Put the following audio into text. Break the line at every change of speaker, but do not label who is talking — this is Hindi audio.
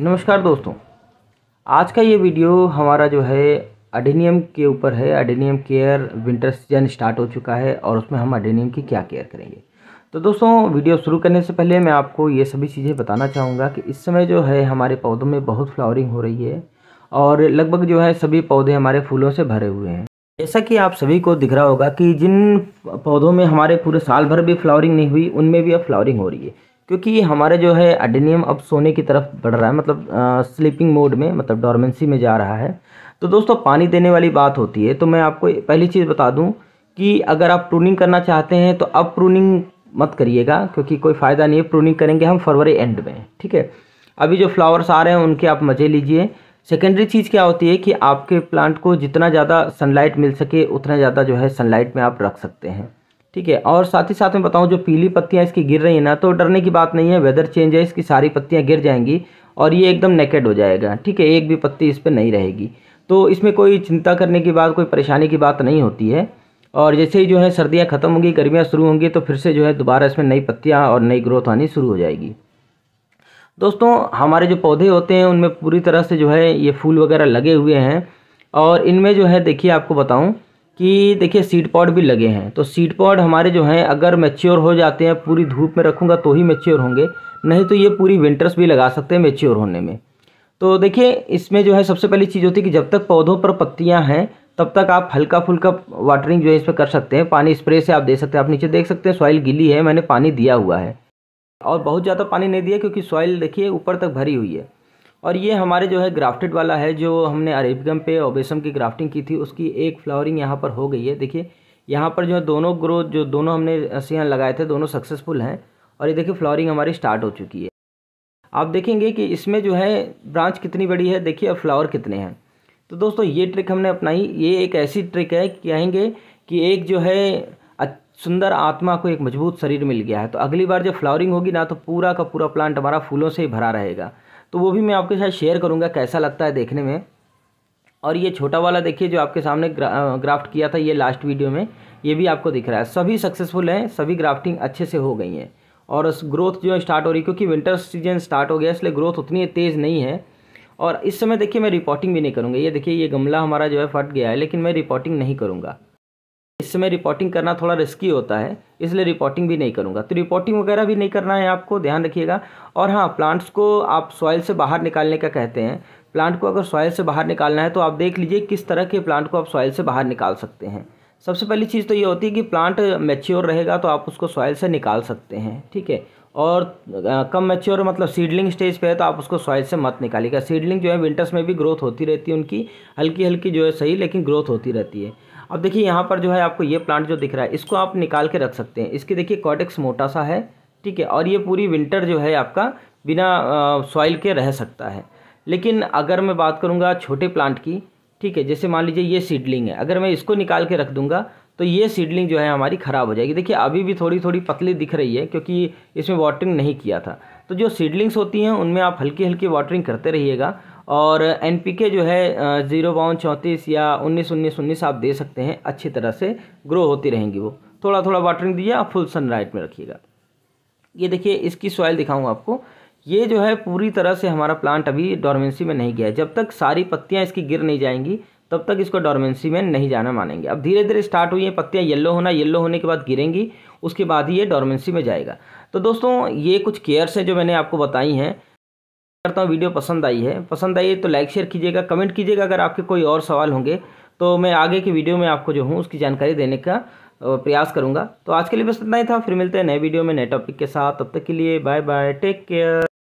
नमस्कार दोस्तों आज का ये वीडियो हमारा जो है अडेनियम के ऊपर है adenium care winter season start हो चुका है और उसमें हम अडेनियम की क्या केयर करेंगे तो दोस्तों वीडियो शुरू करने से पहले मैं आपको ये सभी चीज़ें बताना चाहूँगा कि इस समय जो है हमारे पौधों में बहुत फ्लावरिंग हो रही है और लगभग जो है सभी पौधे हमारे फूलों से भरे हुए हैं जैसा कि आप सभी को दिख रहा होगा कि जिन पौधों में हमारे पूरे साल भर भी फ्लावरिंग नहीं हुई उनमें भी अब फ्लावरिंग हो रही है क्योंकि हमारे जो है एडेनियम अब सोने की तरफ बढ़ रहा है मतलब आ, स्लीपिंग मोड में मतलब डॉर्मेंसी में जा रहा है तो दोस्तों पानी देने वाली बात होती है तो मैं आपको पहली चीज़ बता दूं कि अगर आप प्रूनिंग करना चाहते हैं तो अब प्रूनिंग मत करिएगा क्योंकि कोई फ़ायदा नहीं है प्रूनिंग करेंगे हम फरवरी एंड में ठीक है अभी जो फ्लावर्स आ रहे हैं उनके आप मज़े लीजिए सेकेंडरी चीज़ क्या होती है कि आपके प्लांट को जितना ज़्यादा सनलाइट मिल सके उतना ज़्यादा जो है सनलाइट में आप रख सकते हैं ठीक है और साथ ही साथ मैं बताऊँ जो पीली पत्तियाँ इसकी गिर रही हैं ना तो डरने की बात नहीं है वेदर चेंज है इसकी सारी पत्तियाँ गिर जाएंगी और ये एकदम नेकेड हो जाएगा ठीक है एक भी पत्ती इस पर नहीं रहेगी तो इसमें कोई चिंता करने की बात कोई परेशानी की बात नहीं होती है और जैसे ही जो है सर्दियाँ ख़त्म होंगी गर्मियाँ शुरू होंगी तो फिर से जो है दोबारा इसमें नई पत्तियाँ और नई ग्रोथ आनी शुरू हो जाएगी दोस्तों हमारे जो पौधे होते हैं उनमें पूरी तरह से जो है ये फूल वगैरह लगे हुए हैं और इनमें जो है देखिए आपको बताऊँ कि देखिए सीड पॉड भी लगे हैं तो सीड पॉड हमारे जो हैं अगर मेच्योर हो जाते हैं पूरी धूप में रखूँगा तो ही मेच्योर होंगे नहीं तो ये पूरी विंटर्स भी लगा सकते हैं मेच्योर होने में तो देखिए इसमें जो है सबसे पहली चीज़ होती है कि जब तक पौधों पर पत्तियाँ हैं तब तक आप हल्का फुल्का वाटरिंग जो है इस पर कर सकते हैं पानी स्प्रे से आप दे सकते हैं आप नीचे देख सकते हैं सॉइल गीली है मैंने पानी दिया हुआ है और बहुत ज़्यादा पानी नहीं दिया क्योंकि सॉइल देखिए ऊपर तक भरी हुई है और ये हमारे जो है ग्राफ्टेड वाला है जो हमने अरेबिकम पे ओबेसम की ग्राफ्टिंग की थी उसकी एक फ्लावरिंग यहाँ पर हो गई है देखिए यहाँ पर जो है दोनों ग्रोथ जो दोनों हमने सियाँ लगाए थे दोनों सक्सेसफुल हैं और ये देखिए फ्लावरिंग हमारी स्टार्ट हो चुकी है आप देखेंगे कि इसमें जो है ब्रांच कितनी बड़ी है देखिए और फ्लावर कितने हैं तो दोस्तों ये ट्रिक हमने अपनाई ये एक ऐसी ट्रिक है कि कहेंगे कि एक जो है सुंदर आत्मा को एक मजबूत शरीर मिल गया है तो अगली बार जब फ्लावरिंग होगी ना तो पूरा का पूरा प्लांट हमारा फूलों से ही भरा रहेगा तो वो भी मैं आपके साथ शेयर करूँगा कैसा लगता है देखने में और ये छोटा वाला देखिए जो आपके सामने ग्रा, ग्राफ्ट किया था ये लास्ट वीडियो में ये भी आपको दिख रहा है सभी सक्सेसफुल हैं सभी ग्राफ्टिंग अच्छे से हो गई हैं और ग्रोथ जो है स्टार्ट हो रही क्योंकि विंटर सीजन स्टार्ट हो गया इसलिए ग्रोथ उतनी तेज़ नहीं है और इस समय देखिए मैं रिपोर्टिंग भी नहीं करूँगा ये देखिए ये गमला हमारा जो है फट गया है लेकिन मैं रिपोर्टिंग नहीं करूँगा समय रिपोर्टिंग करना थोड़ा रिस्की होता है इसलिए रिपोर्टिंग भी नहीं करूँगा तो रिपोर्टिंग वगैरह भी नहीं करना है आपको ध्यान रखिएगा और हाँ प्लांट्स को आप सॉइल से बाहर निकालने का कहते हैं प्लांट को अगर सॉइल से बाहर निकालना है तो आप देख लीजिए किस तरह के प्लांट को आप सॉइल से बाहर निकाल सकते हैं सबसे पहली चीज़ तो ये होती है कि प्लांट मेच्योर रहेगा तो आप उसको सॉइल से निकाल सकते हैं ठीक है और कम मेच्योर मतलब सीडलिंग स्टेज पे है तो आप उसको सॉइल से मत निकालिएगा सीडलिंग जो है विंटर्स में भी ग्रोथ होती रहती है उनकी हल्की हल्की जो है सही लेकिन ग्रोथ होती रहती है अब देखिए यहाँ पर जो है आपको ये प्लांट जो दिख रहा है इसको आप निकाल के रख सकते हैं इसके देखिए कॉटेक्स मोटा सा है ठीक है और ये पूरी विंटर जो है आपका बिना सॉइल के रह सकता है लेकिन अगर मैं बात करूँगा छोटे प्लांट की ठीक है जैसे मान लीजिए ये सीडलिंग है अगर मैं इसको निकाल के रख दूँगा तो ये सीडलिंग जो है हमारी ख़राब हो जाएगी देखिए अभी भी थोड़ी थोड़ी पतली दिख रही है क्योंकि इसमें वाटरिंग नहीं किया था तो जो सीडलिंग्स होती हैं उनमें आप हल्की हल्की वाटरिंग करते रहिएगा और एन जो है ज़ीरो बावन चौंतीस या उन्नीस उन्नीस उन्नीस आप दे सकते हैं अच्छी तरह से ग्रो होती रहेंगी वो थोड़ा थोड़ा वाटरिंग दीजिए आप फुल सनलाइट में रखिएगा ये देखिए इसकी सॉइल दिखाऊंगा आपको ये जो है पूरी तरह से हमारा प्लांट अभी डॉर्मेंसी में नहीं गया है जब तक सारी पत्तियाँ इसकी गिर नहीं जाएंगी तब तक इसको डॉर्मेंसी में नहीं जाना मानेंगे अब धीरे धीरे स्टार्ट हुई है पत्तियाँ येल्लो होना येल्लो होने के बाद गिरेंगी उसके बाद ही ये डॉर्मेंसी में जाएगा तो दोस्तों ये कुछ केयर्स हैं जो मैंने आपको बताई हैं करता हूँ वीडियो पसंद आई है पसंद आई है तो लाइक शेयर कीजिएगा कमेंट कीजिएगा अगर आपके कोई और सवाल होंगे तो मैं आगे की वीडियो में आपको जो हूँ उसकी जानकारी देने का प्रयास करूँगा तो आज के लिए बस इतना ही था फिर मिलते हैं नए वीडियो में नए टॉपिक के साथ तब तक के लिए बाय बाय टेक केयर